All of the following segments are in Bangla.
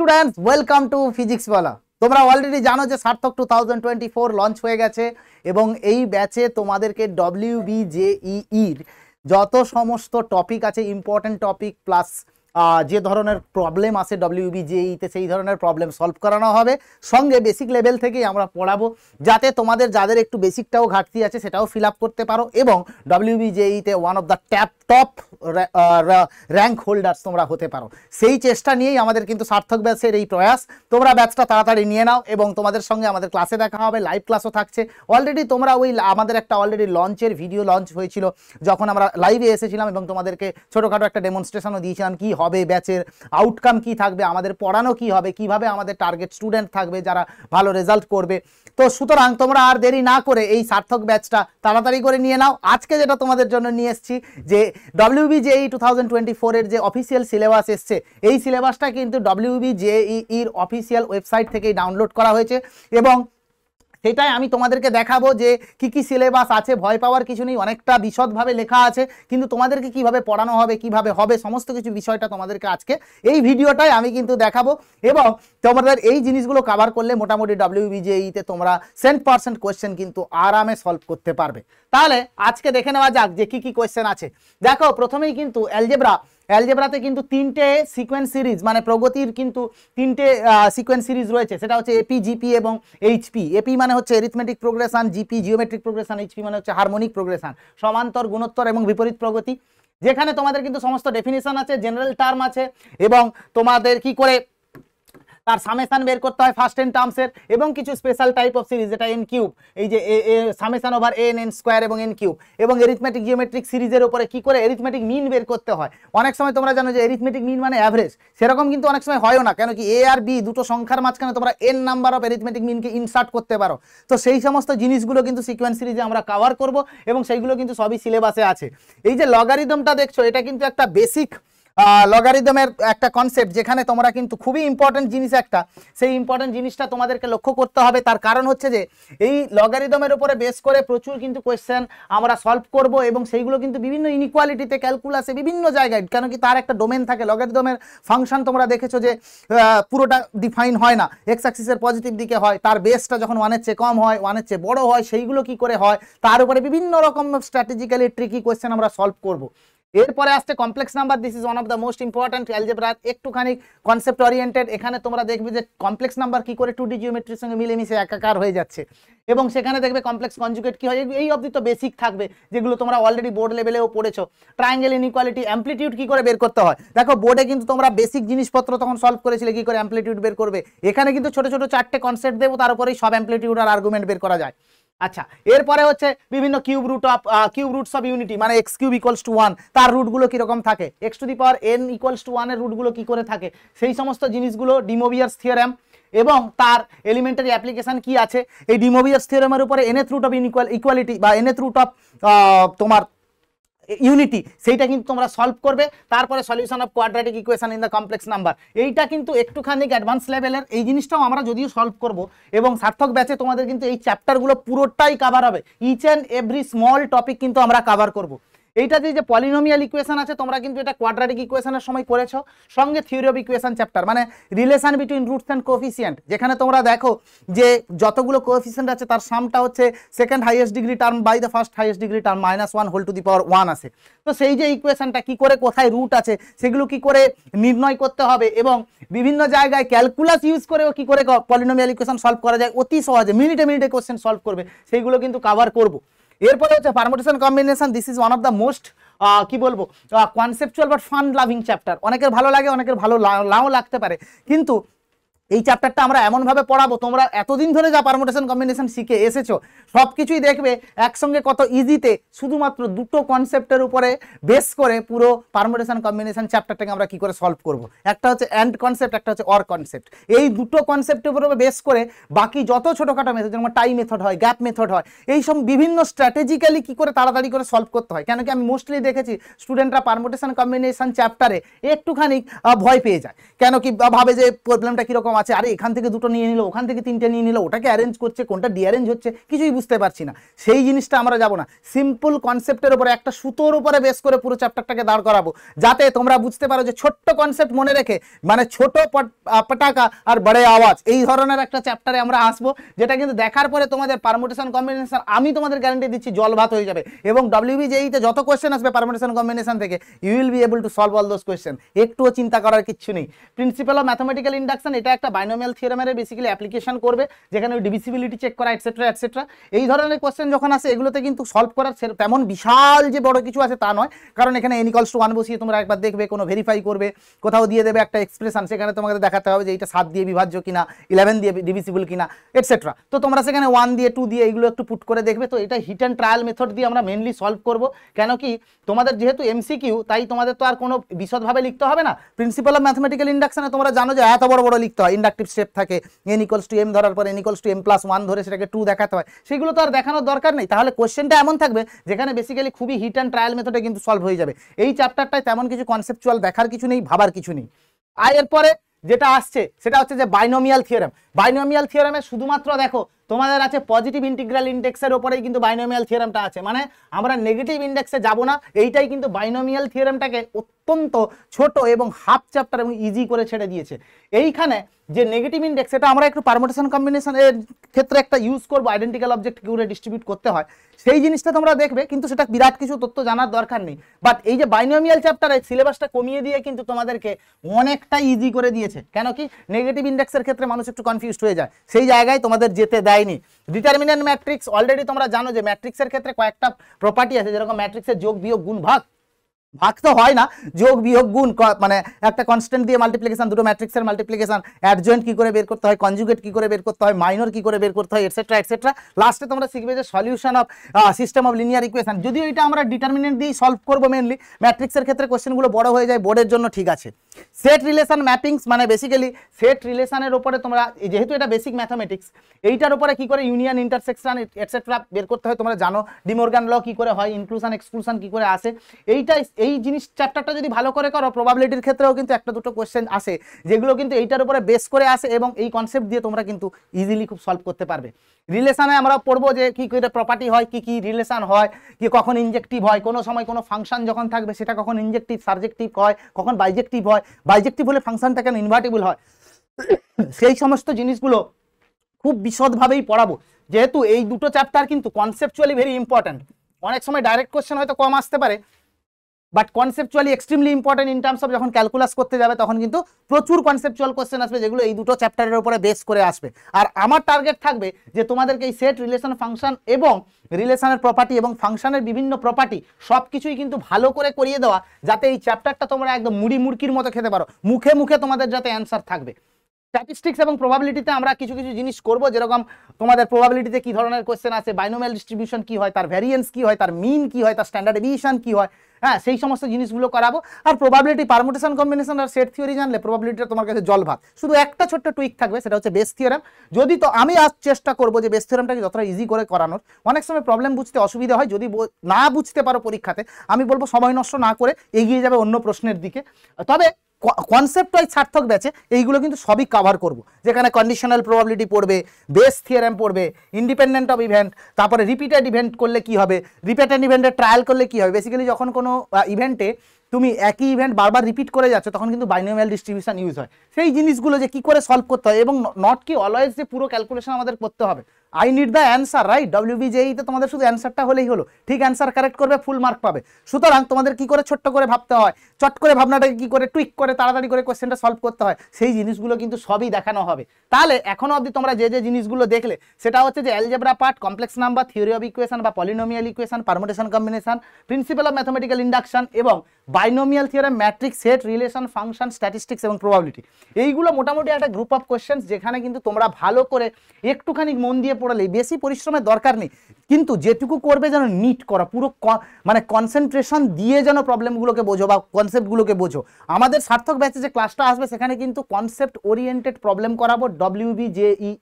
স্টুডেন্টস ওয়েলকাম টু বলা তোমরা অলরেডি জানো যে Sarthak two thousand twenty four launch হয়ে গেছে এবং এই ব্যাচে তোমাদেরকে ডব্লিউ e যত সমস্ত টপিক আছে ইম্পর্টেন্ট টপিক প্লাস যে ধরনের প্রবলেম আছে জেইতে e e সেই ধরনের প্রবলেম সলভ করানো হবে সঙ্গে বেসিক লেভেল থেকেই আমরা পড়াবো যাতে তোমাদের যাদের একটু বেসিকটাও ঘাটতি আছে সেটাও ফিল করতে পারো এবং জেইতে one of the top top rank holders তোমরা হতে পারো সেই চেষ্টা নিয়েই আমাদের কিন্তু সার্থক ব্যাচের এই প্রয়াস তোমরা ব্যাচটা তাড়াতাড়ি নিয়ে নাও এবং তোমাদের সঙ্গে আমাদের ক্লাসে দেখা হবে লাইভ ক্লাসও থাকছে অলরেডি তোমরা ওই আমাদের একটা অলরেডি লঞ্চের ভিডিও লঞ্চ হয়েছিল যখন আমরা লাইভে এসেছিলাম এবং তোমাদেরকে ছোটোখাটো একটা ডেমনস্ট্রেশনও দিয়েছিলাম কী হবে ব্যাচের আউটকাম কি থাকবে আমাদের পড়ানো কি হবে কিভাবে আমাদের টার্গেট স্টুডেন্ট থাকবে যারা ভালো রেজাল্ট করবে তো সুতরাং তোমরা আর দেরি না করে এই সার্থক ব্যাচটা তাড়াতাড়ি করে নিয়ে নাও আজকে যেটা তোমাদের জন্য নিয়ে এসেছি যে WB JEE two thousand twenty ফোরের যে অফিসিয়াল সিলেবাস এসছে এই সিলেবাসটা কিন্তু ডব্লিউবি ইর অফিসিয়াল ওয়েবসাইট থেকেই ডাউনলোড করা হয়েছে এবং সেটাই আমি তোমাদেরকে দেখাবো যে কি কি সিলেবাস আছে ভয় পাওয়ার কিছু নেই অনেকটা বিশদভাবে লেখা আছে কিন্তু তোমাদেরকে কিভাবে পড়ানো হবে কিভাবে হবে সমস্ত কিছু বিষয়টা তোমাদেরকে আজকে এই ভিডিওটাই আমি কিন্তু দেখাবো এবং তোমাদের এই জিনিসগুলো কাভার করলে মোটামুটি বিজেইতে তোমরা সেন্ট পার্সেন্ট কোয়েশ্চেন কিন্তু আরামে সলভ করতে পারবে তাহলে আজকে দেখে নেওয়া যাক যে কি কি কোয়েশ্চেন আছে দেখো প্রথমেই কিন্তু অ্যালজেব্রা অ্যালজেব্রাতে কিন্তু তিনটে সিকোয়েন্স সিরিজ মানে প্রগতির কিন্তু তিনটে সিকোয়েন্স সিরিজ রয়েছে সেটা হচ্ছে এপি জিপি এবং এইচপি এপি মানে হচ্ছে arithmetic progression GP geometric progression HP মানে হচ্ছে হারমোনিক প্রোগ্রেশন সমান্তর গুণোত্তর এবং বিপরীত প্রগতি যেখানে তোমাদের কিন্তু সমস্ত ডেফিনেশন আছে জেনারেল টার্ম আছে এবং তোমাদের কি করে তার সামেশান বের করতে হয় ফার্স্ট এন টার্মসের এবং কিছু স্পেশাল টাইপ অফ সিরিজ এটা এন কিউব এই যে summation over N N square এবং এন কিউব এবং এরিথমেটিক জিওমেট্রিক সিরিজের ওপরে কি করে এরিথমেটিক মিন বের করতে হয় অনেক সময় তোমরা জানো যে এরিথমেটিক মিন মানে অ্যাভারেজ সেরকম কিন্তু অনেক সময় হয়ও না কেন কি এ আর বি দুটো সংখ্যার মাঝখানে তোমরা এন নাম্বার অফ এরিথমেটিক মিনকে ইনসার্ট করতে পারো তো সেই সমস্ত জিনিসগুলো কিন্তু সিকোয়েন্স সিরিজে আমরা কাভার করব এবং সেইগুলো কিন্তু সবই সিলেবাসে আছে এই যে লগারিদমটা দেখছো এটা কিন্তু একটা বেসিক লগারিদমের একটা কনসেপ্ট যেখানে তোমরা কিন্তু খুবই ইম্পর্টেন্ট জিনিস একটা সেই ইম্পর্টেন্ট জিনিসটা তোমাদেরকে লক্ষ্য করতে হবে তার কারণ হচ্ছে যে এই লগারিদমের উপরে বেস করে প্রচুর কিন্তু কোয়েশ্চেন আমরা সলভ করব এবং সেইগুলো কিন্তু বিভিন্ন ইনিকোয়ালিটিতে ক্যালকুলাসে বিভিন্ন জায়গায় কেন কি তার একটা ডোমেন থাকে লগারিদমের ফাংশন তোমরা দেখেছো যে পুরোটা ডিফাইন হয় না এক্স অ্যাক্সিসের পজিটিভ দিকে হয় তার বেসটা যখন ওয়ানের চেয়ে কম হয় ওয়ানের চেয়ে বড় হয় সেইগুলো কি করে হয় তার উপরে বিভিন্ন রকম স্ট্র্যাটেজিক্যালি ট্রিকি কোয়েশ্চেন আমরা সলভ করব এরপরে আসছে complex number this is one of the most important অ্যালজেব্রার একটুখানি কনসেপ্ট ওরিয়েন্টেড এখানে তোমরা দেখবে যে কমপ্লেক্স নাম্বার কি করে টু ডি জিওমেট্রির সঙ্গে মিলেমিশে একাকার হয়ে যাচ্ছে এবং সেখানে দেখবে কমপ্লেক্স কনজুকেট কি হয় এই অবধি তো বেসিক থাকবে যেগুলো তোমরা অলরেডি বোর্ড লেভেলেও পড়েছো ট্রায়াঙ্গেল ইনইকুয়ালিটি অ্যাম্পলিটিউড কি করে বের করতে হয় দেখো বোর্ডে কিন্তু তোমরা বেসিক জিনিসপত্র তখন সলভ করেছিলে কি করে অ্যাম্পলিটিউড বের করবে এখানে কিন্তু ছোট ছোট চারটে কনসেপ্ট দেবো তার উপরেই সব অ্যাম্পলিটিউড আর আর্গুমেন্ট বের করা যায় আচ্ছা এরপরে হচ্ছে বিভিন্ন cube root of cube roots of unity মানে X cube equals to one তার রুটগুলো কীরকম থাকে X to the power N equals to ওয়ানের রুটগুলো কী করে থাকে সেই সমস্ত জিনিসগুলো ডিমোভিয়ার্স থিওরাম এবং তার এলিমেন্টারি অ্যাপ্লিকেশান কি আছে এই ডিমোভিয়ার্স থিওরামের উপরে nth root of inequal equality বা এনএথ রুট অফ তোমার ইউনিটি সেইটা কিন্তু তোমরা সলভ করবে তারপরে solution of quadratic equation in the complex number এইটা কিন্তু একটুখানি অ্যাডভান্স লেভেলের এই জিনিসটাও আমরা যদিও সলভ করব এবং সার্থক ব্যাচে তোমাদের কিন্তু এই চ্যাপ্টারগুলো পুরোটাই কাভার হবে each and every small topic কিন্তু আমরা কাভার করবো এইটা যে পলিনোমিয়াল ইকুয়েশন আছে তোমরা কিন্তু এটা কোয়াড্রাটিক ইকুয়েশনের সময় করেছো সঙ্গে থিওরি অফ ইকুয়েশন চ্যাপ্টার মানে relation between roots and coefficient যেখানে তোমরা দেখো যে যতগুলো কোফিসিয়েন্ট আছে তার সামটা হচ্ছে second highest degree term by the first highest degree term minus one whole to the power one আছে তো সেই যে ইকুয়েশনটা কি করে কোথায় রুট আছে সেগুলো কি করে নির্ণয় করতে হবে এবং বিভিন্ন জায়গায় ক্যালকুলাস ইউজ করেও কি করে পলিনোমিয়াল ইকুয়েশন সলভ করা যায় অতি সহজে মিনিটে মিনিটে কোয়েশ্চেন সলভ করবে সেইগুলো কিন্তু কাভার করবো এরপরে হচ্ছে permutation combination this is one of the most কি বলবো conceptual but fun loving chapter অনেকের ভালো লাগে অনেকের ভালো লাও লাগতে পারে কিন্তু এই চ্যাপ্টারটা আমরা এমনভাবে পড়াবো তোমরা এতদিন ধরে যা পারমোটেশন কম্বিনেশন শিখে এসেছো সব কিছুই দেখবে একসঙ্গে কত ইজিতে শুধুমাত্র দুটো কনসেপ্টের উপরে বেস করে পুরো পারমোটেশন কম্বিনেশন চ্যাপ্টারটাকে আমরা কি করে সলভ করব। একটা হচ্ছে অ্যান্ড কনসেপ্ট একটা হচ্ছে অর কনসেপ্ট এই দুটো কনসেপ্টের উপরে বেস করে বাকি যত ছোটোখাটো মেথড যেমন টাই মেথড হয় গ্যাপ মেথড হয় এই সব বিভিন্ন স্ট্র্যাটেজিক্যালি কি করে তাড়াতাড়ি করে সলভ করতে হয় কেন কি আমি মোস্টলি দেখেছি স্টুডেন্টরা পারমোটেশন কম্বিনেশন চ্যাপ্টারে একটুখানি ভয় পেয়ে যায় কেন কি ভাবে যে প্রবলেমটা কীরকম আছে আরে এখান থেকে দুটো নিয়ে নিল ওখান থেকে তিনটে নিয়ে নিল ওটাকে অ্যারেঞ্জ করছে কোনটা ডিঅ্যারেঞ্জ হচ্ছে কিছুই বুঝতে পারছি না সেই জিনিসটা আমরা যাব না সিম্পল কনসেপ্টের উপরে একটা সুতোর উপরে বেস করে পুরো চ্যাপ্টারটাকে দাঁড় করাবো যাতে তোমরা বুঝতে পারো যে ছোট্ট কনসেপ্ট মনে রেখে মানে ছোট পটাকা আর বড় আওয়াজ এই ধরনের একটা চ্যাপ্টারে আমরা আসবো যেটা কিন্তু দেখার পরে তোমাদের পারমোটেশন কম্বিনেশন আমি তোমাদের গ্যারান্টি দিচ্ছি জল ভাত হয়ে যাবে এবং তে যত কোয়েশ্চেন আসবে পারমোটেশন কম্বিনেশন থেকে you will be able to solve all those question একটুও চিন্তা করার কিচ্ছু নেই প্রিন্সিপাল অফ ম্যাথমেটিক্যাল ইন্ডাকশন এটা একটা বাইনোমিয়াল থিওরামের বেসিক্যালি অ্যাপ্লিকেশন করবে যেখানে ওই ডিভিসিবিলিটি চেক করা এটসেট্রা এটসেট্রা এই ধরনের কোয়েশ্চেন যখন আসে এগুলোতে কিন্তু সলভ করার তেমন বিশাল যে বড় কিছু আছে তা নয় কারণ এখানে এনিকলস টু ওয়ান বসিয়ে তোমরা একবার দেখবে কোনো ভেরিফাই করবে কোথাও দিয়ে দেবে একটা এক্সপ্রেশন সেখানে তোমাকে দেখাতে হবে যে এটা সাত দিয়ে বিভাজ্য কিনা ইলেভেন দিয়ে ডিভিসিবল কিনা এটসেট্রা তো তোমরা সেখানে ওয়ান দিয়ে টু দিয়ে এইগুলো একটু পুট করে দেখবে তো এটা হিট অ্যান্ড ট্রায়াল মেথড দিয়ে আমরা মেনলি সলভ করব কেন কি তোমাদের যেহেতু এমসিকিউ তাই তোমাদের তো আর কোনো বিশদভাবে লিখতে হবে না প্রিন্সিপাল অফ ম্যাথমেটিক্যাল ইন্ডাকশনে তোমরা জানো যে এত বড় বড় লিখতে হয় ইন্ডাকটিভ শেপ থাকে এন ইকোয়ালস টু এম ধরার পর N equals to M plus one ধরে সেটাকে টু দেখাতে হয় সেগুলো তো আর দেখানোর দরকার নেই তাহলে কোয়েশ্চেনটা এমন থাকবে যেখানে বেসিক্যালি খুবই হিট অ্যান্ড ট্রায়াল মেথডে কিন্তু সলভ হয়ে যাবে এই চ্যাপ্টারটায় তেমন কিছু কনসেপচুয়াল দেখার কিছু নেই ভাবার কিছু নেই আর এরপরে যেটা আসছে সেটা হচ্ছে যে বাইনোমিয়াল থিওরাম বাইনোমিয়াল থিওরামে শুধুমাত্র দেখো তোমাদের আছে পজিটিভ ইন্টিগ্রাল ইন্ডেক্সের ওপরেই কিন্তু বাইনোমিয়াল থিওরামটা আছে মানে আমরা নেগেটিভ ইন্ডেক্সে যাব না এইটাই কিন্তু বাইনোমিয়াল থিওরামটাকে অত্যন্ত ছোট এবং হাফ চ্যাপ্টার এবং ইজি করে ছেড়ে দিয়েছে এইখানে যে নেগেটিভ ইন্ডেক্স এটা আমরা একটু পারমোটেশন কম্বিনেশন এর ক্ষেত্রে একটা ইউজ করবো আইডেন্টিক্যাল অবজেক্ট করে ডিস্ট্রিবিউট করতে হয় সেই জিনিসটা তোমরা দেখবে কিন্তু সেটা বিরাট কিছু তথ্য জানার দরকার নেই বাট এই যে বাইনোমিয়াল চ্যাপ্টারে সিলেবাসটা কমিয়ে দিয়ে কিন্তু তোমাদেরকে অনেকটা ইজি করে দিয়েছে কেন কি নেগেটিভ ইন্ডেক্সের ক্ষেত্রে মানুষ একটু কনফিউজড হয়ে যায় সেই জায়গায় তোমাদের যেতে দেয়নি ডিটারমিনেন্ট ম্যাট্রিক্স অলরেডি তোমরা জানো যে ম্যাট্রিক্সের ক্ষেত্রে কয়েকটা প্রপার্টি আছে যেরকম ম্যাট্রিক্সের যোগ বিয়োগ গুণ ভাগ ভাগ তো হয় না যোগ বিয়োগ গুণ মানে একটা কনস্ট্যান্ট দিয়ে মাল্টিপ্লিকেশন দুটো ম্যাট্রিক্সের মাল্টিপ্লিকেশন অ্যাডজয়েন্ট কি করে বের করতে হয় কনজুগেট কি করে বের করতে হয় মাইনর কি করে বের করতে হয় এটসেট্রা এটসেট্রা লাস্টে তোমরা শিখবে যে solution of system of linear equation যদিও এটা আমরা ডিটারমিনেন্ট দিয়ে সলভ করবো মেনলি ম্যাট্রিক্সের ক্ষেত্রে কোয়েশ্চেনগুলো বড় হয়ে যায় বোর্ডের জন্য ঠিক আছে সেট রিলেশন ম্যাপিংস মানে বেসিক্যালি সেট রিলেশনের ওপরে তোমরা যেহেতু এটা বেসিক ম্যাথামেটিক্স এইটার ওপরে কি করে ইউনিয়ন ইন্টারসেকশন এটসেট্রা বের করতে হয় তোমরা জানো ডিমোর্গান ল কি করে হয় ইনক্লুশন এক্সক্লুশন কি করে আসে এইটা এই জিনিস চ্যাপ্টারটা যদি ভালো করে করো প্রবাবিলিটির ক্ষেত্রেও কিন্তু একটা দুটো কোয়েশ্চেন আসে যেগুলো কিন্তু এইটার উপরে বেস করে আসে এবং এই কনসেপ্ট দিয়ে তোমরা কিন্তু ইজিলি খুব সলভ করতে পারবে রিলেশানে আমরা পড়বো যে কী কী প্রপার্টি হয় কি কি রিলেশান হয় কি কখন ইনজেকটিভ হয় কোনো সময় কোনো ফাংশন যখন থাকবে সেটা কখন ইনজেক্টিভ সাবজেক্টিভ হয় কখন বাইজেক্টিভ হয় বাইজেক্টিভ হলে ফাংশনটা কেন ইনভার্টেবল হয় সেই সমস্ত জিনিসগুলো খুব বিশদভাবেই পড়াবো যেহেতু এই দুটো চ্যাপ্টার কিন্তু কনসেপচুয়ালি ভেরি ইম্পর্ট্যান্ট অনেক সময় ডাইরেক্ট কোয়েশ্চেন হয়তো কম আসতে পারে but conceptually extremely important in terms of যখন ক্যালকুলাস করতে যাবে তখন কিন্তু প্রচুর কনসেপচুয়াল কোয়েশ্চেন আসবে যেগুলো এই দুটো চ্যাপ্টারের উপরে বেস করে আসবে আর আমার টার্গেট থাকবে যে তোমাদেরকে এই সেট রিলেশন ফাংশন এবং রিলেশনের প্রপার্টি এবং ফাংশনের বিভিন্ন প্রপার্টি সব কিছুই কিন্তু ভালো করে করিয়ে দেওয়া যাতে এই চ্যাপ্টারটা তোমরা একদম মুড়ি মুড়কির মতো খেতে পারো মুখে মুখে তোমাদের যাতে অ্যান্সার থাকবে স্ট্যাটিস্টিক্স এবং প্রবাবিলিটিতে আমরা কিছু কিছু জিনিস করব যেরকম তোমাদের প্রবাবিলিটিতে কি ধরনের কোয়েশ্চেন আছে বাইনোমাল ডিস্ট্রিবিউশন কি হয় তার ভ্যারিয়েন্স কি হয় তার মিন কি হয় তার স্ট্যান্ডার্ড এভিয়েশন কি হয় হ্যাঁ সেই সমস্ত জিনিসগুলো করাবো আর প্রবাবিলিটি পারমোটেশন কম্বিনেশন আর সেট থিওরি জানলে প্রবাবিলিটিটা তোমার কাছে জল ভাত শুধু একটা ছোট্ট টুইক থাকবে সেটা হচ্ছে বেস থিওরাম যদি তো আমি আজ চেষ্টা করবো যে বেস থিওরামটাকে যতটা ইজি করে করানোর অনেক সময় প্রবলেম বুঝতে অসুবিধা হয় যদি না বুঝতে পারো পরীক্ষাতে আমি বলবো সময় নষ্ট না করে এগিয়ে যাবে অন্য প্রশ্নের দিকে তবে কনসেপ্ট ওয়াইজ সার্থক ব্যাচে এইগুলো কিন্তু সবই কাভার করব যেখানে কন্ডিশনাল প্রবাবিলিটি পড়বে বেস থিয়ারাম পড়বে ইন্ডিপেন্ডেন্ট অফ ইভেন্ট তারপরে রিপিটেড ইভেন্ট করলে কি হবে রিপিটেড ইভেন্টের ট্রায়াল করলে কি হবে বেসিক্যালি যখন কোনো ইভেন্টে তুমি একই ইভেন্ট বারবার রিপিট করে যাচ্ছ তখন কিন্তু বাইনোমিয়াল ডিস্ট্রিবিউশন ইউজ হয় সেই জিনিসগুলো যে কি করে সলভ করতে হয় এবং নট কি অলওয়েজ যে পুরো ক্যালকুলেশন আমাদের করতে হবে I need the answer right ডব্লিউবিজেইতে তোমাদের শুধু অ্যান্সারটা হলেই হলো ঠিক অ্যান্সার কারেক্ট করবে ফুল মার্ক পাবে সুতরাং তোমাদের কি করে ছোট্ট করে ভাবতে হয় চট করে ভাবনাটাকে কি করে টুইক করে তাড়াতাড়ি করে কোয়েশ্চেনটা সলভ করতে হয় সেই জিনিসগুলো কিন্তু সবই দেখানো হবে তাহলে এখনও অবধি তোমরা যে যে জিনিসগুলো দেখলে সেটা হচ্ছে যে algebra part complex number theory of equation বা polynomial equation permutation combination principal of mathematical induction এবং binomial theorem matrix set relation function statistics এবং প্রবাবিলিটি এইগুলো মোটামুটি একটা গ্রুপ অফ কোয়েশ্চেন যেখানে কিন্তু তোমরা ভালো করে একটুখানি মন দিয়ে পড়ালে বেশি পরিশ্রমের দরকার নেই কিন্তু যেটুকু করবে যেন নিট করা পুরো মানে কনসেন্ট্রেশন দিয়ে যেন প্রবলেমগুলোকে বোঝো বা কনসেপ্টগুলোকে বোঝো আমাদের সার্থক ব্যাচে যে ক্লাসটা আসবে সেখানে কিন্তু কনসেপ্ট ওরিয়েন্টেড প্রবলেম করাবো ডব্লিউবি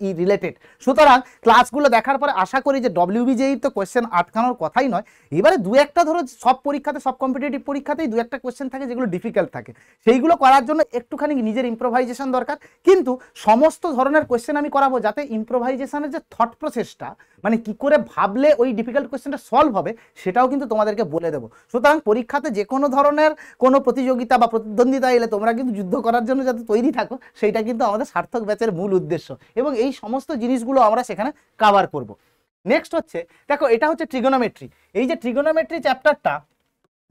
ই রিলেটেড সুতরাং ক্লাসগুলো দেখার পরে আশা করি যে ডব্লিউবি জেই e e তো কোয়েশ্চেন আটকানোর কথাই নয় এবারে দু একটা ধরো সব পরীক্ষাতে সব কম্পিটিটিভ পরীক্ষাতেই দু একটা কোয়েশ্চেন থাকে যেগুলো ডিফিকাল্ট থাকে সেইগুলো করার জন্য একটুখানি নিজের ইম্প্রোভাইজেশন দরকার কিন্তু সমস্ত ধরনের কোয়েশ্চেন আমি করাবো যাতে ইম্প্রোভাইজেশনের যে থট প্রসেসটা মানে কি করে ভাবলে ওই ডিফিকাল্ট কোয়েশ্চেনটা সলভ হবে সেটাও কিন্তু তোমাদেরকে বলে দেবো সুতরাং পরীক্ষাতে যে কোনো ধরনের কোনো প্রতিযোগিতা বা প্রতিদ্বন্দ্বিতা এলে তোমরা কিন্তু যুদ্ধ করার জন্য যাতে তৈরি থাকো সেইটা কিন্তু আমাদের সার্থক ব্যাচের মূল উদ্দেশ্য এবং এই সমস্ত জিনিসগুলো আমরা সেখানে কাভার করব নেক্সট হচ্ছে দেখো এটা হচ্ছে ট্রিগোনোমেট্রি এই যে ট্রিগোনোমেট্রি চ্যাপ্টারটা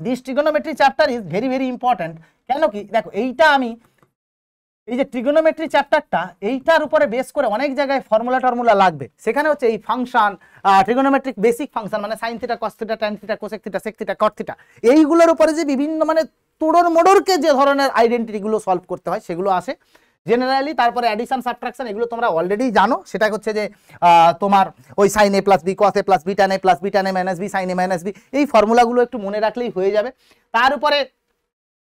this trigonometry chapter is very very important কেন কি দেখো এইটা আমি এই যে ট্রিগোনোমেট্রি চ্যাপ্টারটা এইটার উপরে বেস করে অনেক জায়গায় ফর্মুলা টর্মুলা লাগবে সেখানে হচ্ছে এই ফাংশন ট্রিগোনোমেট্রিক বেসিক ফাংশন মানে sine theta cos theta tan theta cosec theta sec theta cot theta এইগুলোর উপরে যে বিভিন্ন মানে তোড়োর মোড়রকে যে ধরনের আইডেন্টিটিগুলো সলভ করতে হয় সেগুলো আসে জেনারেলি তারপরে অ্যাডিশন সাবট্রাকশন এগুলো তোমরা অলরেডি জানো সেটা হচ্ছে যে তোমার ওই sine A plus B cos A plus B tan A plus B tan A minus B sine A minus B এই ফর্মুলাগুলো একটু মনে রাখলেই হয়ে যাবে তার উপরে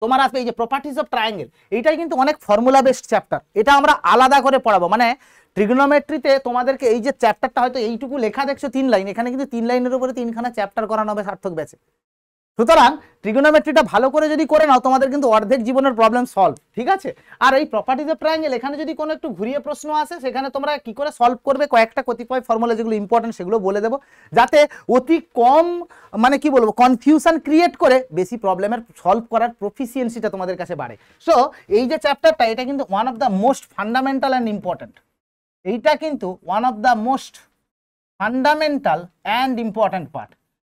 তোমার আসবে এই যে প্রপার্টিস অফ ট্রায়াঙ্গেল এইটাই কিন্তু অনেক ফর্মুলা বেসড চ্যাপ্টার এটা আমরা আলাদা করে পড়াবো মানে ট্রিগনোমেট্রিতে তোমাদেরকে এই যে চ্যাপ্টারটা হয়তো এইটুকু লেখা দেখছো তিন লাইন এখানে কিন্তু তিন লাইনের উপরে তিনখানা চ্যাপ্টার করানো হবে সার্থক ব্যাচে সুতরাং ট্রিগোনোমেট্রিটা ভালো করে যদি করে নাও তোমাদের কিন্তু অর্ধেক জীবনের প্রবলেম সলভ ঠিক আছে আর এই প্রপার্টিজ অফ ট্রায়াঙ্গেল এখানে যদি কোনো একটু ঘুরিয়ে প্রশ্ন আসে সেখানে তোমরা কি করে সলভ করবে কয়েকটা কতিপয় ফর্মুলা যেগুলো ইম্পর্টেন্ট সেগুলো বলে দেবো যাতে অতি কম মানে কি বলবো কনফিউশন ক্রিয়েট করে বেশি প্রবলেমের সলভ করার প্রফিসিয়েন্সিটা তোমাদের কাছে বাড়ে সো এই যে চ্যাপ্টারটা এটা কিন্তু one of the most fundamental and important এইটা কিন্তু one of the most fundamental and important part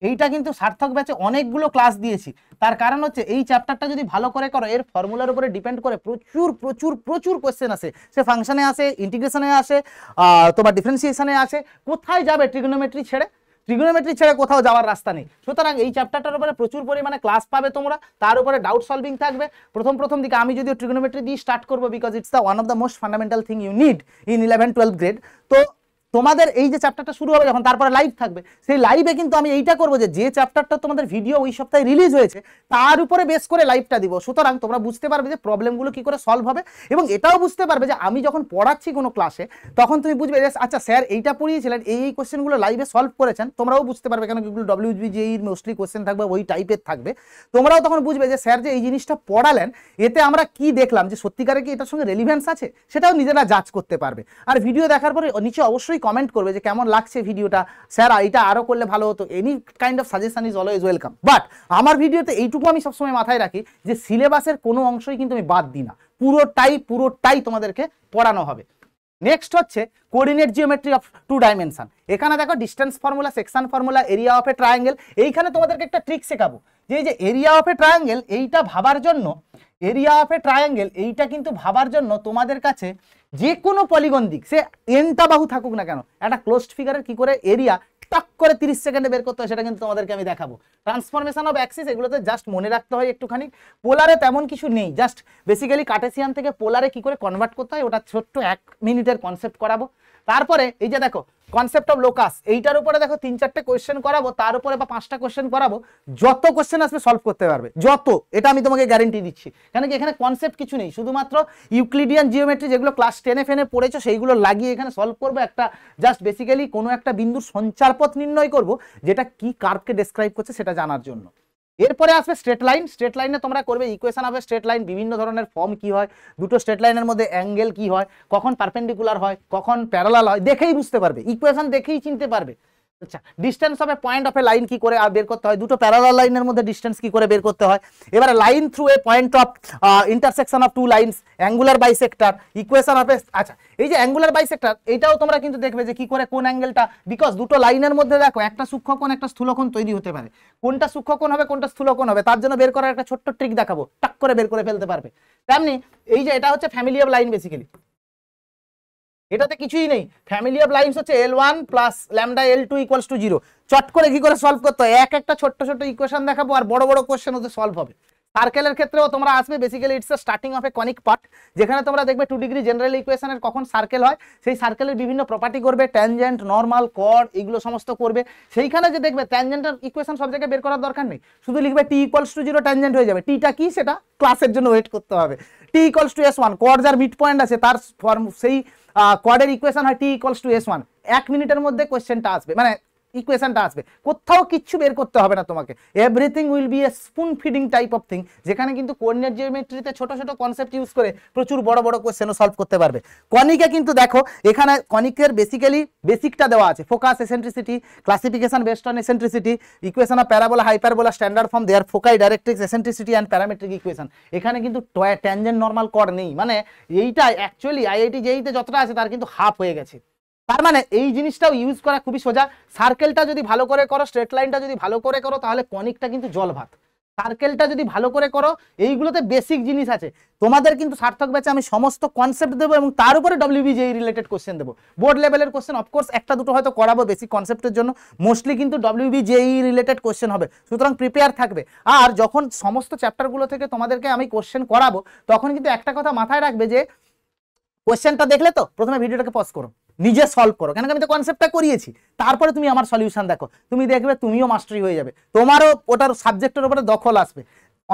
এইটা কিন্তু সার্থক ব্যাচে অনেকগুলো ক্লাস দিয়েছি তার কারণ হচ্ছে এই চ্যাপ্টারটা যদি ভালো করে করো এর ফর্মুলার উপরে ডিপেন্ড করে প্রচুর প্রচুর প্রচুর কোয়েশ্চেন আসে সে ফাংশনে আসে ইন্টিগ্রেশনে আসে তোমার ডিফারেন্সিয়েশনে আসে কোথায় যাবে ট্রিগনোমেট্রি ছেড়ে ট্রিগনোমেট্রি ছেড়ে কোথাও যাওয়ার রাস্তা নেই সুতরাং এই চ্যাপ্টারটার উপরে প্রচুর পরিমাণে ক্লাস পাবে তোমরা তার উপরে ডাউট সলভিং থাকবে প্রথম প্রথম দিকে আমি যদিও ট্রিগনোমেট্রি দিয়ে স্টার্ট করবো because it's the one of the most fundamental thing you need in eleven twelve grade তো তোমাদের এই যে চ্যাপ্টারটা শুরু হবে যখন তারপরে লাইভ থাকবে সেই লাইভে কিন্তু আমি এইটা করবো যে যে চ্যাপ্টারটা তোমাদের ভিডিও ওই সপ্তাহে রিলিজ হয়েছে তার উপরে বেস করে লাইভটা দিব সুতরাং তোমরা বুঝতে পারবে যে প্রবলেমগুলো কি করে সলভ হবে এবং এটাও বুঝতে পারবে যে আমি যখন পড়াচ্ছি কোনো ক্লাসে তখন তুমি বুঝবে আচ্ছা স্যার এইটা পড়িয়েছিলেন এই এই কোশ্চেনগুলো লাইভে সলভ করেছেন তোমরাও বুঝতে পারবে কেন এগুলো ডব্লিউবিজির মোস্টলি কোশ্চেন থাকবে ওই টাইপের থাকবে তোমরাও তখন বুঝবে যে স্যার যে এই জিনিসটা পড়ালেন এতে আমরা কি দেখলাম যে সত্যিকারে কি এটার সঙ্গে রেলিভেন্স আছে সেটাও নিজেরা জাজ করতে পারবে আর ভিডিও দেখার পরে নিচে অবশ্যই অবশ্যই কমেন্ট করবে যে কেমন লাগছে ভিডিওটা স্যার এটা আরও করলে ভালো হতো any kind of suggestion is always welcome but আমার ভিডিওতে এইটুকু আমি সবসময় মাথায় রাখি যে সিলেবাসের কোনো অংশই কিন্তু আমি বাদ দিই না পুরোটাই পুরোটাই তোমাদেরকে পড়ানো হবে নেক্সট হচ্ছে coordinate geometry of two dimension এখানে দেখো distance formula section formula area of a triangle এইখানে তোমাদেরকে একটা ট্রিক শেখাবো যে এই যে এরিয়া অফ এ ট্রায়াঙ্গেল এইটা ভাবার জন্য এরিয়া অফ এ ট্রায়াঙ্গেল এইটা কিন্তু ভাবার জন্য তোমাদের কাছে যে কোনো পলিগন দিক সে এনটা বাহু থাকুক না কেন একটা ক্লোজড ফিগারের কি করে এরিয়া টাক করে তিরিশ সেকেন্ডে বের করতে হয় সেটা কিন্তু তোমাদেরকে আমি দেখাবো ট্রান্সফরমেশন অফ অ্যাক্সিস এগুলোতে জাস্ট মনে রাখতে হয় একটুখানি পোলারে তেমন কিছু নেই জাস্ট বেসিক্যালি কাটেসিয়ান থেকে পোলারে কি করে কনভার্ট করতে হয় ওটা ছোট্ট এক মিনিটের কনসেপ্ট করাবো তারপরে এই যে দেখো কনসেপ্ট অফ লোকাস এইটার উপরে দেখো তিন চারটে কোয়েশ্চেন করাবো তার উপরে বা পাঁচটা কোয়েশ্চেন করাবো যত কোয়েশ্চেন আসবে সলভ করতে পারবে যত এটা আমি তোমাকে গ্যারেন্টি দিচ্ছি কেন কি এখানে কনসেপ্ট কিছু নেই শুধুমাত্র ইউক্লিডিয়ান জিওমেট্রি যেগুলো ক্লাস টেনে ফেনে পড়েছো সেইগুলো লাগিয়ে এখানে সলভ করবো একটা জাস্ট বেসিক্যালি কোনো একটা বিন্দুর সঞ্চারপথ নির্ণয় করব যেটা কি কার্ভকে ডেসক্রাইব করছে সেটা জানার জন্য এরপরে আসবে স্ট্রেট লাইন স্ট্রেট লাইনে তোমরা করবে ইকুয়েশন হবে স্ট্রেট লাইন বিভিন্ন ধরনের ফর্ম কি হয় দুটো স্ট্রেট লাইনের মধ্যে অ্যাঙ্গেল কি হয় কখন পারপেন্ডিকুলার হয় কখন প্যারালাল হয় দেখেই বুঝতে পারবে ইকুয়েশন দেখেই চিনতে পারবে আচ্ছা distance of point of a line কি করে বের করতে হয় দুটো প্যারালাল লাইনের মধ্যে ডিস্টেন্স কি করে বের করতে হয় এবারে line through a point of intersection of two line angular bisector equation of a আচ্ছা এই যে অ্যাঙ্গুলার বাইসেক্টর এটাও তোমরা কিন্তু দেখবে যে কি করে কোন অ্যাঙ্গেলটা বিকজ দুটো লাইনের মধ্যে দেখো একটা সূক্ষ্মকোণ একটা স্থূলকোণ তৈরি হতে পারে কোনটা সূক্ষ্মকোণ হবে কোনটা স্থূলকোণ হবে তার জন্য বের করার একটা ছোট্ট ট্রিক দেখাবো টাক করে বের করে ফেলতে পারবে তেমনি এই যে এটা হচ্ছে ফ্যামিলি অফ লাইন বেসিক্যালি এটাতে কিছুই নেই ফ্যামিলি অফ লাইনস হচ্ছে L one plus lambda L two equals to zero চট করে কি করে সলভ করতে হয় এক একটা ছোট্ট ছোট্ট ইকুয়েশন দেখাবো আর বড় বড় কোয়েশন ওদের সলভ হবে সার্কেলের ক্ষেত্রেও তোমরা আসবে basically it's starting of a conic part যেখানে তোমরা দেখবে টু ডিগ্রি জেনারেল ইকুয়েশনের কখন সার্কেল হয় সেই সার্কেলের বিভিন্ন প্রপার্টি করবে ট্যানজেন্ট নর্মাল কর এগুলো সমস্ত করবে সেইখানে যে দেখবে ট্যানজেন্টের ইকুয়েশন সব জায়গায় বের করার দরকার নেই শুধু লিখবে T equals to zero tangent হয়ে যাবে টিটা কি সেটা ক্লাসের জন্য ওয়েট করতে হবে T equals to S one কর যার মিড পয়েন্ট আছে তার ফর্ম সেই কোয়াডের ইকুয়েশন হয় T equals to S one এক মিনিটের মধ্যে কোয়েশ্চেনটা আসবে মানে ইকুয়েশনটা আসবে কোথাও কিচ্ছু বের করতে হবে না তোমাকে everything will be a spoon feeding type of thing যেখানে কিন্তু কোয়ার্ডিনেট জিওমেট্রিতে ছোট ছোট কনসেপ্ট ইউজ করে প্রচুর বড় বড় কোয়েশ্চেনও সলভ করতে পারবে কনিকে কিন্তু দেখো এখানে কনিকের বেসিক্যালি বেসিকটা দেওয়া আছে focus eccentricity classification based on eccentricity equation of parabola hyperbola standard form their foci directrix eccentricity and parametric equation এখানে কিন্তু ট্যানজেন্ট নর্মাল কর নেই মানে এইটা অ্যাকচুয়ালি আইআইটি জেইতে যতটা আছে তার কিন্তু হাফ হয়ে গেছে তার মানে এই জিনিসটাও ইউজ করা খুবই সোজা সার্কেলটা যদি ভালো করে করো স্ট্রেট লাইনটা যদি ভালো করে করো তাহলে কনিকটা কিন্তু জল ভাত সার্কেলটা যদি ভালো করে করো এইগুলোতে বেসিক জিনিস আছে তোমাদের কিন্তু সার্থক ব্যাচে আমি সমস্ত কনসেপ্ট দেবো এবং তার উপরে জেই রিলেটেড কোশ্চেন দেবো বোর্ড লেভেলের কোশ্চেন অফকোর্স একটা দুটো হয়তো করাবো বেসিক কনসেপ্টের জন্য মোস্টলি কিন্তু ডব্লিউবিজেই রিলেটেড কোশ্চেন হবে সুতরাং প্রিপেয়ার থাকবে আর যখন সমস্ত চ্যাপ্টারগুলো থেকে তোমাদেরকে আমি কোশ্চেন করাবো তখন কিন্তু একটা কথা মাথায় রাখবে যে কোশ্চেনটা দেখলে তো প্রথমে ভিডিওটাকে পজ করো নিজে সলভ করো কেন আমি তো কনসেপ্টটা করিয়েছি তারপরে তুমি আমার সলিউশন দেখো তুমি দেখবে তুমিও মাস্টারি হয়ে যাবে তোমারও ওটার সাবজেক্টের ওপরে দখল আসবে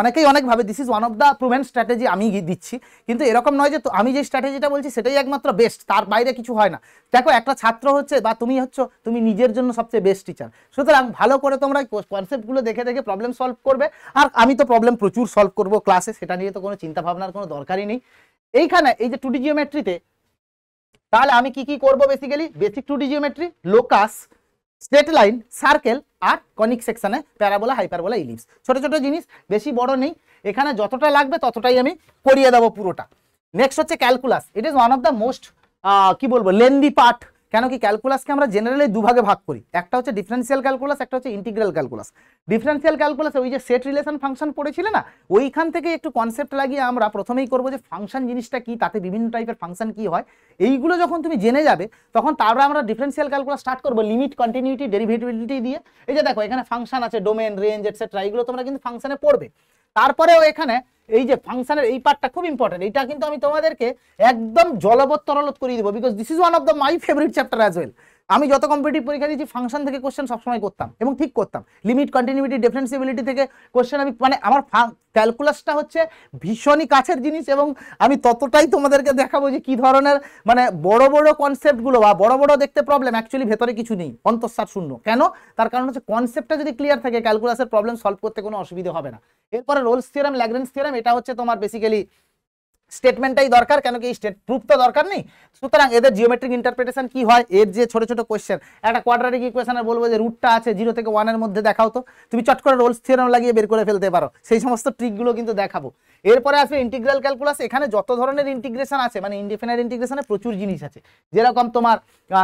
অনেকেই অনেকভাবে this is one of the proven strategy আমি দিচ্ছি কিন্তু এরকম নয় যে আমি যে স্ট্র্যাটেজিটা বলছি সেটাই একমাত্র বেস্ট তার বাইরে কিছু হয় না দেখো একটা ছাত্র হচ্ছে বা তুমি হচ্ছ তুমি নিজের জন্য সবচেয়ে বেস্ট টিচার সুতরাং ভালো করে তোমরা কনসেপ্টগুলো দেখে দেখে প্রবলেম সলভ করবে আর আমি তো প্রবলেম প্রচুর সলভ করব ক্লাসে সেটা নিয়ে তো কোনো চিন্তা ভাবনার কোনো দরকারই নেই এইখানে এই যে টুডি জিওমেট্রিতে তাহলে আমি কি কি করব basically basic two D geometry locus straight line circle আর কনিক সেকশানে প্যারাবোলা হাইপারবোলা ইলিপস ছোট ছোট জিনিস বেশি বড় নেই এখানে যতটা লাগবে ততটাই আমি করিয়ে দেবো পুরোটা নেক্সট হচ্ছে calculus it is one of the most কি বলবো লেন্দি পার্ট কেন কি ক্যালকুলাসকে আমরা জেনারেলি দুভাগে ভাগ করি একটা হচ্ছে ডিফারেন্সিয়াল ক্যালকুলাস একটা হচ্ছে ইন্টিগ্রাল ক্যালকুলাস ডিফারেন্সিয়াল ক্যালকুলাস ওই যে সেট রিলেশন ফাংশন পড়েছিল না ওইখান থেকে একটু কনসেপ্ট লাগিয়ে আমরা প্রথমেই করবো যে ফাংশন জিনিসটা কি তাতে বিভিন্ন টাইপের ফাংশন কি হয় এইগুলো যখন তুমি জেনে যাবে তখন তারপরে আমরা ডিফারেন্সিয়াল ক্যালকুলাস স্টার্ট করবো লিমিট কন্টিনিউটি ডেরিভেটিভিটি দিয়ে এই যে দেখো এখানে ফাংশন আছে ডোমেন রেঞ্জ এটসেট্রা এইগুলো তোমরা কিন্তু ফাংশনে পড়বে তারপরেও এখানে এই যে ফাংশনের এই পার্টটা খুব ইম্পর্টেন্ট এটা কিন্তু আমি তোমাদেরকে একদম জলবৎ তরলত করিয়ে দেবো because this is one of the my favourite chapter as well আমি যত কম্পিটিভ পরীক্ষা দিয়েছি ফাংশন থেকে কোশ্চেন সবসময় করতাম এবং ঠিক করতাম লিমিট কন্টিনিউটি ডিফারেন্সিবিলিটি থেকে কোশ্চেন আমি মানে আমার ক্যালকুলাসটা হচ্ছে ভীষণই কাছের জিনিস এবং আমি ততটাই তোমাদেরকে দেখাবো যে কি ধরনের মানে বড় বড় কনসেপ্টগুলো বা বড় বড় দেখতে প্রবলেম অ্যাকচুয়ালি ভেতরে কিছু নেই অন্তঃসার শূন্য কেন তার কারণ হচ্ছে কনসেপ্টটা যদি ক্লিয়ার থাকে ক্যালকুলাসের প্রবলেম সলভ করতে কোনো অসুবিধা হবে না এরপরে রোলস থিয়ারাম ল্যাগ্রেন্স থিয়ারাম এটা হচ্ছে তোমার বেসিক্যালি স্টেটমেন্টটাই দরকার কেন কি স্টেট প্রুফ তো দরকার নেই সুতরাং এদের জিওমেট্রিক ইন্টারপ্রিটেশন কি হয় এর যে ছোট ছোট কোয়েশ্চেন একটা কোয়াড্রাটিক ইকুয়েশনের বলবো যে রুটটা আছে জিরো থেকে ওয়ানের মধ্যে দেখাও তো তুমি চট করে রোলস থিওরাম লাগিয়ে বের করে ফেলতে পারো সেই সমস্ত ট্রিকগুলো কিন্তু দেখাবো এরপরে আসবে ইন্টিগ্রাল ক্যালকুলাস এখানে যত ধরনের ইন্টিগ্রেশন আছে মানে ইন্ডিফিনাইট ইন্টিগ্রেশনে প্রচুর জিনিস আছে যেরকম তোমার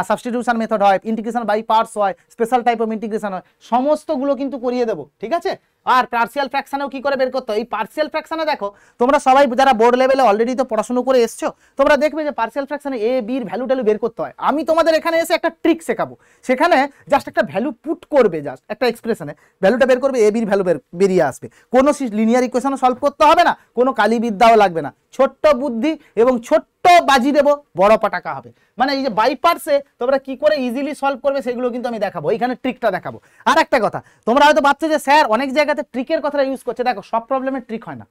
সাবস্টিটিউশন মেথড হয় ইন্টিগ্রেশন বাই পার্টস হয় স্পেশাল টাইপ অফ ইন্টিগ্রেশন হয় সমস্তগুলো কিন্তু করিয়ে দেবো ঠিক আছে আর পার্সিয়াল ফ্র্যাকশানেও কি করে বের করতে হয় এই পার্সিয়াল ফ্র্যাকশানে দেখো তোমরা সবাই যারা বোর্ড লেভেলে অলরেডি তো পড়াশুনো করে এসছো তোমরা দেখবে যে পার্সিয়াল ফ্র্যাকশানে এ বির ভ্যালু ট্যালু বের করতে হয় আমি তোমাদের এখানে এসে একটা ট্রিক শেখাবো সেখানে জাস্ট একটা ভ্যালু পুট করবে জাস্ট একটা এক্সপ্রেশনে ভ্যালুটা বের করবে এ বির ভ্যালু বেরিয়ে আসবে কোনো লিনিয়ার ইকুয়েশনও সলভ করতে হবে না কোনো কালিবিদ্যাও লাগবে না ছোট্ট বুদ্ধি এবং ছোট্ট ছোট্ট বাজি দেব বড় পাটাকা হবে মানে এই যে বাইপার্সে তোমরা কি করে ইজিলি সলভ করবে সেগুলো কিন্তু আমি দেখাবো এখানে ট্রিকটা দেখাবো আর একটা কথা তোমরা হয়তো ভাবছো যে স্যার অনেক জায়গাতে ট্রিকের কথাটা ইউজ করছে দেখো সব প্রবলেমের ট্রিক হয় না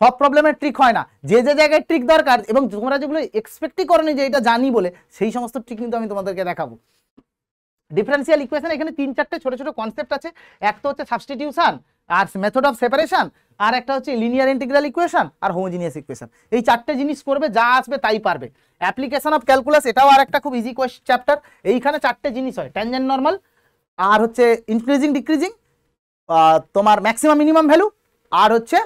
সব প্রবলেমের ট্রিক হয় না যে যে জায়গায় ট্রিক দরকার এবং তোমরা যেগুলো এক্সপেক্টই করনি যে এটা জানি বলে সেই সমস্ত ট্রিক কিন্তু আমি তোমাদেরকে দেখাবো ডিফারেন্সিয়াল ইকুয়েশন এখানে তিন চারটে ছোট ছোট কনসেপ্ট আছে এক তো হচ্ছে সাবস্টিটিউশন আর মেথড অফ সেপারেশন আর একটা হচ্ছে লিনিয়ার ইন্টিগ্রাল ইকুয়েশন আর হোমোজিনিয়াস ইকুয়েশন এই চারটে জিনিস করবে যা আসবে তাই পারবে অ্যাপ্লিকেশন অফ ক্যালকুলাস এটাও আর একটা খুব ইজি চ্যাপ্টার এইখানে চারটে জিনিস হয় ট্যানজেন্ট নর্মাল আর হচ্ছে ইনক্রিজিং ডিক্রিজিং তোমার ম্যাক্সিমাম মিনিমাম ভ্যালু আর হচ্ছে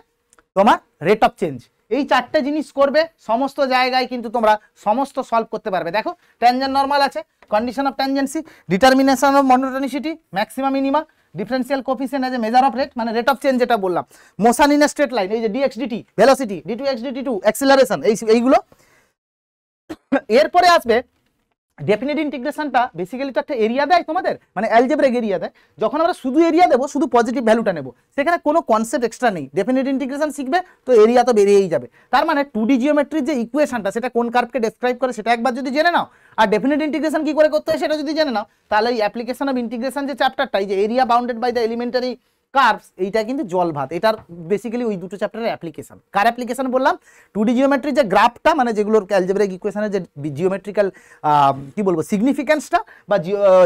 তোমার রেট অফ চেঞ্জ এই চারটে জিনিস করবে সমস্ত জায়গায় কিন্তু তোমরা সমস্ত সলভ করতে পারবে দেখো ট্যানজেন্ট নর্মাল আছে condition of tangency determination of monotonicity maximum minimum differential coefficient as a measure of rate মানে রেট অফ চেঞ্জ যেটা বললাম মোশন ইন স্ট্রেট লাইন এই যে D X D T velocity D two X D T two acceleration এই এইগুলো এরপরে আসবে ডেফিনেট ইন্টিগ্রেশনটা বেসিক্যালি তো একটা এরিয়া দেয় তোমাদের মানে অ্যালজেব্রেক এরিয়া দেয় যখন আমরা শুধু এরিয়া দেবো শুধু পজিটিভ ভ্যালুটা নেবো সেখানে কোনো কনসেপ্ট এক্সট্রা নেই ডেফিনেট ইন্টিগ্রেশন শিখবে তো এরিয়া তো বেরিয়েই যাবে তার মানে টু ডি জিওমেট্রির যে ইকুয়েশনটা সেটা কোন কার্ভকে ডেসক্রাইব করে সেটা একবার যদি জেনে নাও আর ডেফিনেট ইন্টিগ্রেশন কি করে করতে হয় সেটা যদি জেনে নাও তাহলে এই অ্যাপ্লিকেশন অফ ইন্টিগ্রেশন যে চ্যাপ্টারটা এই যে area bounded by the elementary curves এইটা কিন্তু জল ভাত এটার বেসিক্যালি ওই দুটো চ্যাপ্টারের অ্যাপ্লিকেশন কার অ্যাপ্লিকেশন বললাম টু ডি জিওমেট্রির যে গ্রাফটা মানে যেগুলোর অ্যালজেব্রিক ইকুয়েশনের যে জিওমেট্রিক্যাল কি বলবো সিগনিফিক্যান্সটা বা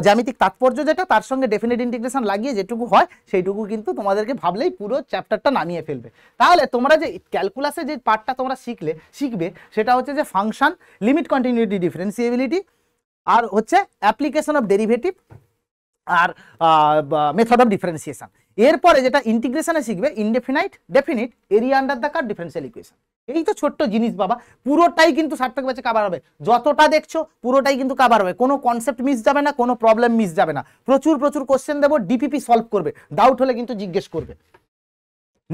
জ্যামিতিক তাৎপর্য যেটা তার সঙ্গে ডেফিনেট ইন্টিগ্রেশন লাগিয়ে যেটুকু হয় সেইটুকু কিন্তু তোমাদেরকে ভাবলেই পুরো চ্যাপ্টারটা নামিয়ে ফেলবে তাহলে তোমরা যে ক্যালকুলাসে যে পার্টটা তোমরা শিখলে শিখবে সেটা হচ্ছে যে ফাংশন লিমিট কন্টিনিউটি ডিফারেন্সিয়েবিলিটি আর হচ্ছে অ্যাপ্লিকেশন অফ ডেরিভেটিভ আর মেথড অফ ডিফারেন্সিয়েশন এরপরে যেটা ইন্টিগ্রেশনে শিখবে indefinite definite area under the curve differential equation এই তো ছোট্ট জিনিস বাবা পুরোটাই কিন্তু সার্থক বেঁচে কাবার হবে যতটা দেখছো পুরোটাই কিন্তু কাবার হবে কোনো কনসেপ্ট মিস যাবে না কোনো প্রবলেম মিস যাবে না প্রচুর প্রচুর কোশ্চেন দেবো ডিপিপি সলভ করবে ডাউট হলে কিন্তু জিজ্ঞেস করবে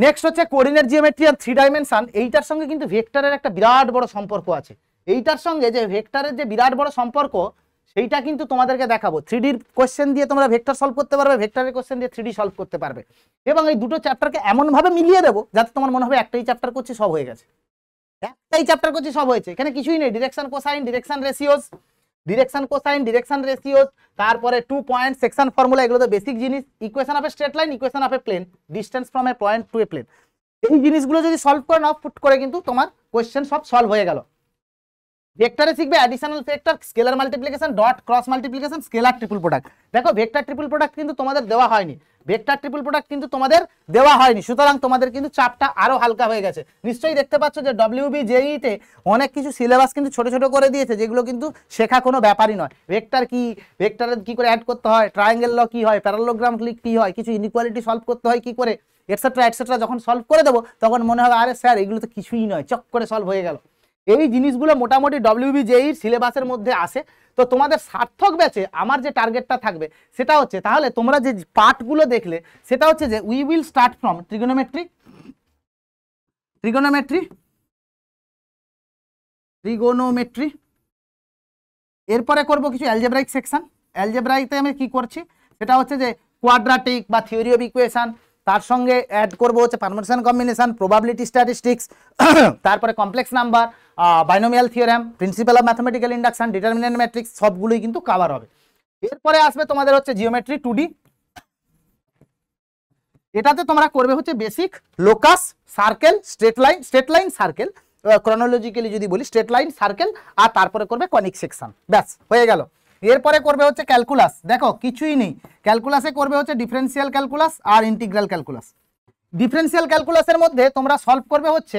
নেক্সট হচ্ছে কোর্ডিনেট জিওমেট্রি আর থ্রি ডাইমেনশন এইটার সঙ্গে কিন্তু ভেক্টরের একটা বিরাট বড় সম্পর্ক আছে এইটার সঙ্গে যে ভেক্টরের যে বিরাট বড় সম্পর্ক এইটা কিন্তু তোমাদেরকে দেখাবো থ্রি ডির কোয়েশ্চেন দিয়ে তোমরা ভেক্টর সলভ করতে পারবে ভেক্টরের কোয়েশ্চেন দিয়ে ডি সলভ করতে পারবে এবং এই দুটো চ্যাপ্টারকে এমনভাবে মিলিয়ে দেবো যাতে তোমার মনে হবে একটাই চ্যাপ্টার করছি সব হয়ে গেছে একটাই চ্যাপ্টার করছি সব হয়েছে এখানে কিছুই নেই direction cosine direction ratios direction cosine direction ratios তারপরে টু পয়েন্ট সেকশন ফর্মুলা এগুলো তো বেসিক জিনিস equation of a straight line equation of a plane distance from a point to a plane এই জিনিসগুলো যদি সলভ করে নাও ফুট করে কিন্তু তোমার কোয়েশ্চেন সব সলভ হয়ে গেল ভেক্টরে শিখবে additional factor scalar multiplication dot cross multiplication scalar triple product দেখো ভেক্টর ট্রিপল প্রোডাক্ট কিন্তু তোমাদের দেওয়া হয়নি ভেক্টর ট্রিপল প্রোডাক্ট কিন্তু তোমাদের দেওয়া হয়নি সুতরাং তোমাদের কিন্তু চাপটা আরও হালকা হয়ে গেছে নিশ্চয়ই দেখতে পাচ্ছ যে ডব্লিউবি জেইতে অনেক কিছু সিলেবাস কিন্তু ছোট ছোট করে দিয়েছে যেগুলো কিন্তু শেখা কোনো ব্যাপারই নয় ভেক্টর কি ভেক্টরের কি করে অ্যাড করতে হয় ট্রায়াঙ্গেল ল কি হয় প্যারালোগ্রাম ক্লিক কি হয় কিছু ইনইকুয়ালিটি সলভ করতে হয় কি করে এটসেট্রা এটসেট্রা যখন সলভ করে দেবো তখন মনে হবে আরে স্যার এগুলো তো কিছুই নয় চক করে সলভ হয়ে গেল এই জিনিসগুলো মোটামুটি ডব্লিউবি জেইর সিলেবাসের মধ্যে আসে তো তোমাদের সার্থক ব্যাচে আমার যে টার্গেটটা থাকবে সেটা হচ্ছে তাহলে তোমরা যে পার্টগুলো দেখলে সেটা হচ্ছে যে we will start from trigonometry trigonometry trigonometry এরপরে করব কিছু অ্যালজেব্রাইক সেকশন অ্যালজেব্রাইতে আমি কি করছি সেটা হচ্ছে যে কোয়াড্রাটিক বা থিওরি অফ ইকুয়েশান তার সঙ্গে অ্যাড করব হচ্ছে পারমিশন কম্বিনেশন প্রবাবিলিটি স্ট্যাটিস্টিক্স তারপরে complex number binomial theorem principle of mathematical induction determinant matrix সবগুলোই কিন্তু কাভার হবে এরপরে আসবে তোমাদের হচ্ছে জিওমেট্রি টু এটাতে তোমরা করবে হচ্ছে basic locus circle straight line straight line circle chronologically যদি বলি স্ট্রেট লাইন সার্কেল আর তারপরে করবে কনিক সেকশন ব্যাস হয়ে গেল এরপরে করবে হচ্ছে ক্যালকুলাস দেখো কিছুই নেই ক্যালকুলাসে করবে হচ্ছে ডিফারেন্সিয়াল ক্যালকুলাস আর ইন্টিগ্রাল ক্যালকুলাস ডিফারেন্সিয়াল ক্যালকুলাসের মধ্যে তোমরা সলভ করবে হচ্ছে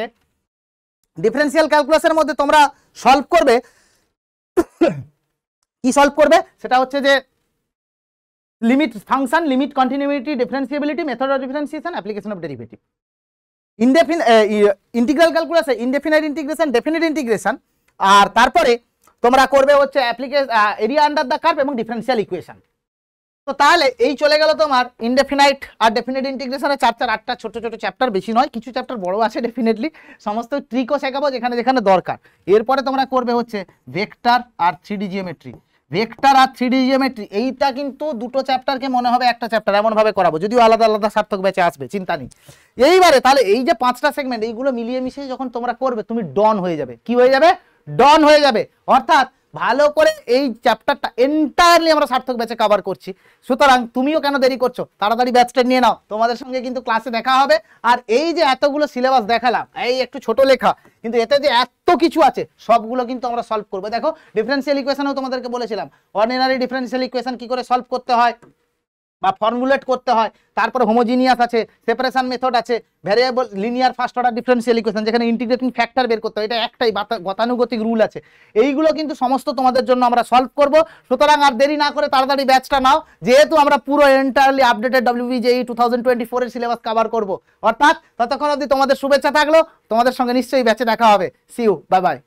ডিফারেন্সিয়াল ক্যালকুলাসের মধ্যে তোমরা সলভ করবে কি সলভ করবে সেটা হচ্ছে যে limit function limit continuity differentiability method of differentiation application of derivative indefinite integral ক্যালকুলাসে ইনডেফিনাইট ইন্টিগ্রেশন ডেফিনেট ইন্টিগ্রেশন আর তারপরে তোমরা করবে হচ্ছে এরিয়া আন্ডার দ্য কার্ভ এবং ডিফারেন্সিয়াল ইকুয়েশন তো তাহলে এই চলে গেল তোমার ইনডেফিনাইট আর ডেফিনেট ইন্টিগ্রেশনের চার চার আটটা ছোট ছোট চ্যাপ্টার বেশি নয় কিছু চ্যাপ্টার বড় আছে ডেফিনেটলি সমস্ত ট্রিকও শেখাবো যেখানে যেখানে দরকার এরপরে তোমরা করবে হচ্ছে ভেক্টার আর থ্রিডি জিওমেট্রি ভেক্টার আর থ্রিডি জিওমেট্রি এইটা কিন্তু দুটো চ্যাপ্টারকে মনে হবে একটা চ্যাপ্টার এমনভাবে করাবো যদিও আলাদা আলাদা সার্থক ব্যাচে আসবে চিন্তা নেই এইবারে তাহলে এই যে পাঁচটা সেগমেন্ট এইগুলো মিলিয়ে মিশিয়ে যখন তোমরা করবে তুমি ডন হয়ে যাবে কি হয়ে যাবে ডন হয়ে যাবে অর্থাৎ ভালো করে এই চ্যাপ্টারটা এন্টায়ারলি আমরা সার্থক ব্যাচে কভার করছি সুতরাং তুমিও কেন দেরি করছো তাড়াতাড়ি ব্যাচটা নিয়ে নাও তোমাদের সঙ্গে কিন্তু ক্লাসে দেখা হবে আর এই যে এতগুলো সিলেবাস দেখালাম এই একটু ছোট লেখা কিন্তু এতে যে এত কিছু আছে সবগুলো কিন্তু আমরা সলভ করবো দেখো ডিফারেন্সিয়াল ইকুয়েশনও তোমাদেরকে বলেছিলাম অর্ডিনারি ডিফারেন্সিয়াল ইকুয়েশন কি করে সলভ করতে হয় বা ফর্মুলেট করতে হয় তারপরে হোমোজিনিয়াস আছে সেপারেশন মেথড আছে variable linear first order differential equation যেখানে ইন্টিগ্রেটিং ফ্যাক্টর বের করতে হয় এটা একটাই গতানুগতিক রুল আছে এইগুলো কিন্তু সমস্ত তোমাদের জন্য আমরা সলভ করব সুতরাং আর দেরি না করে তাড়াতাড়ি ব্যাচটা নাও যেহেতু আমরা পুরো entirely updated WBJEE two thousand twenty ফোরের সিলেবাস কভার করব অর্থাৎ ততক্ষণ অবধি তোমাদের শুভেচ্ছা থাকলো তোমাদের সঙ্গে নিশ্চয়ই ব্যাচে দেখা হবে সিউ বাই বাই